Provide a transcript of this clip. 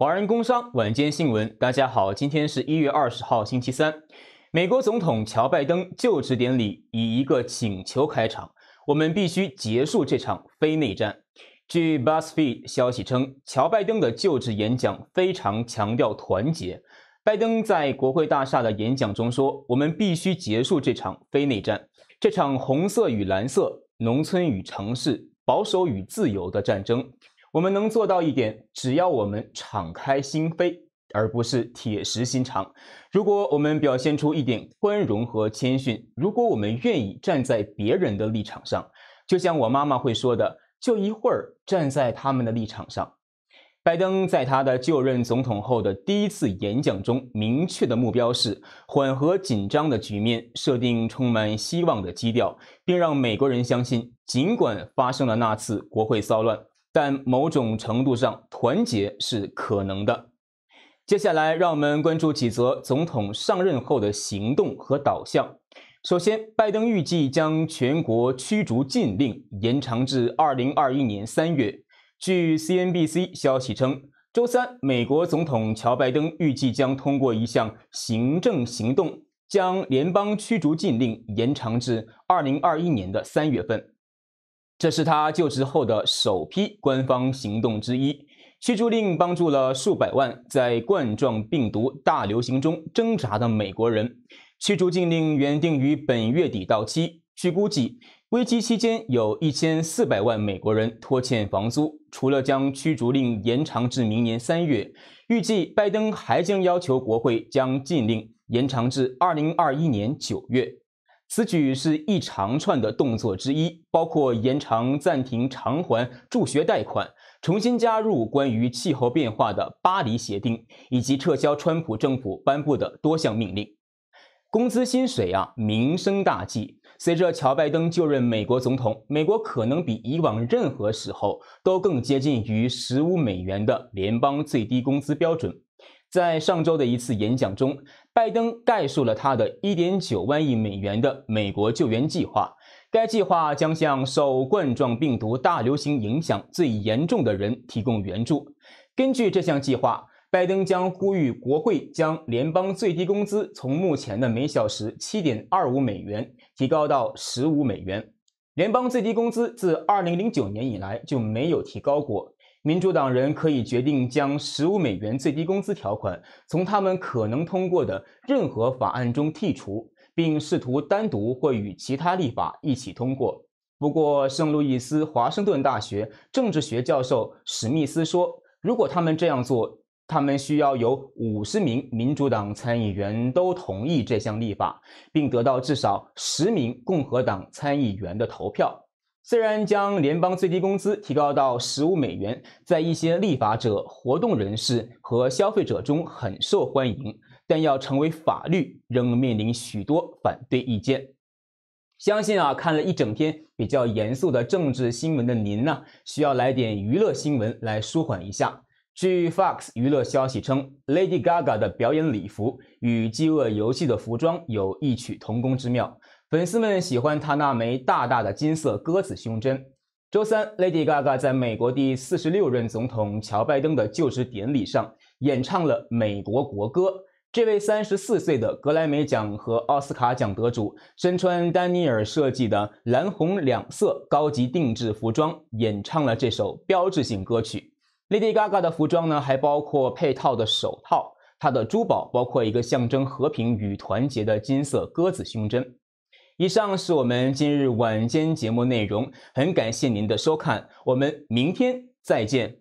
华人工商晚间新闻，大家好，今天是一月二十号，星期三。美国总统乔拜登就职典礼以一个请求开场，我们必须结束这场非内战。据 BuzzFeed 消息称，乔拜登的就职演讲非常强调团结。拜登在国会大厦的演讲中说：“我们必须结束这场非内战，这场红色与蓝色、农村与城市、保守与自由的战争。”我们能做到一点，只要我们敞开心扉，而不是铁石心肠。如果我们表现出一点宽容和谦逊，如果我们愿意站在别人的立场上，就像我妈妈会说的，就一会儿站在他们的立场上。拜登在他的就任总统后的第一次演讲中，明确的目标是缓和紧张的局面，设定充满希望的基调，并让美国人相信，尽管发生了那次国会骚乱。但某种程度上，团结是可能的。接下来，让我们关注几则总统上任后的行动和导向。首先，拜登预计将全国驱逐禁令延长至二零二一年三月。据 CNBC 消息称，周三，美国总统乔拜登预计将通过一项行政行动，将联邦驱逐禁令延长至二零二一年的三月份。这是他就职后的首批官方行动之一。驱逐令帮助了数百万在冠状病毒大流行中挣扎的美国人。驱逐禁令原定于本月底到期。据估计，危机期间有一千四百万美国人拖欠房租。除了将驱逐令延长至明年三月，预计拜登还将要求国会将禁令延长至二零二一年九月。此举是一长串的动作之一，包括延长暂停偿还助学贷款、重新加入关于气候变化的巴黎协定，以及撤销川普政府颁布的多项命令。工资薪水啊，民生大计。随着乔拜登就任美国总统，美国可能比以往任何时候都更接近于15美元的联邦最低工资标准。在上周的一次演讲中，拜登概述了他的一点九万亿美元的美国救援计划。该计划将向受冠状病毒大流行影响最严重的人提供援助。根据这项计划，拜登将呼吁国会将联邦最低工资从目前的每小时七点二五美元提高到十五美元。联邦最低工资自二零零九年以来就没有提高过。民主党人可以决定将十五美元最低工资条款从他们可能通过的任何法案中剔除，并试图单独或与其他立法一起通过。不过，圣路易斯华盛顿大学政治学教授史密斯说，如果他们这样做，他们需要有五十名民主党参议员都同意这项立法，并得到至少十名共和党参议员的投票。虽然将联邦最低工资提高到十五美元，在一些立法者、活动人士和消费者中很受欢迎，但要成为法律仍面临许多反对意见。相信啊，看了一整天比较严肃的政治新闻的您呢，需要来点娱乐新闻来舒缓一下。据 Fox 娱乐消息称，Lady Gaga 的表演礼服与《饥饿游戏》的服装有异曲同工之妙。粉丝们喜欢她那枚大大的金色鸽子胸针。周三，Lady Gaga 在美国第四十六任总统乔拜登的就职典礼上演唱了美国国歌。这位三十四岁的格莱美奖和奥斯卡奖得主，身穿丹尼尔设计的蓝红两色高级定制服装，演唱了这首标志性歌曲。Lady Gaga 的服装呢，还包括配套的手套。她的珠宝包括一个象征和平与团结的金色鸽子胸针。以上是我们今日晚间节目内容，很感谢您的收看，我们明天再见。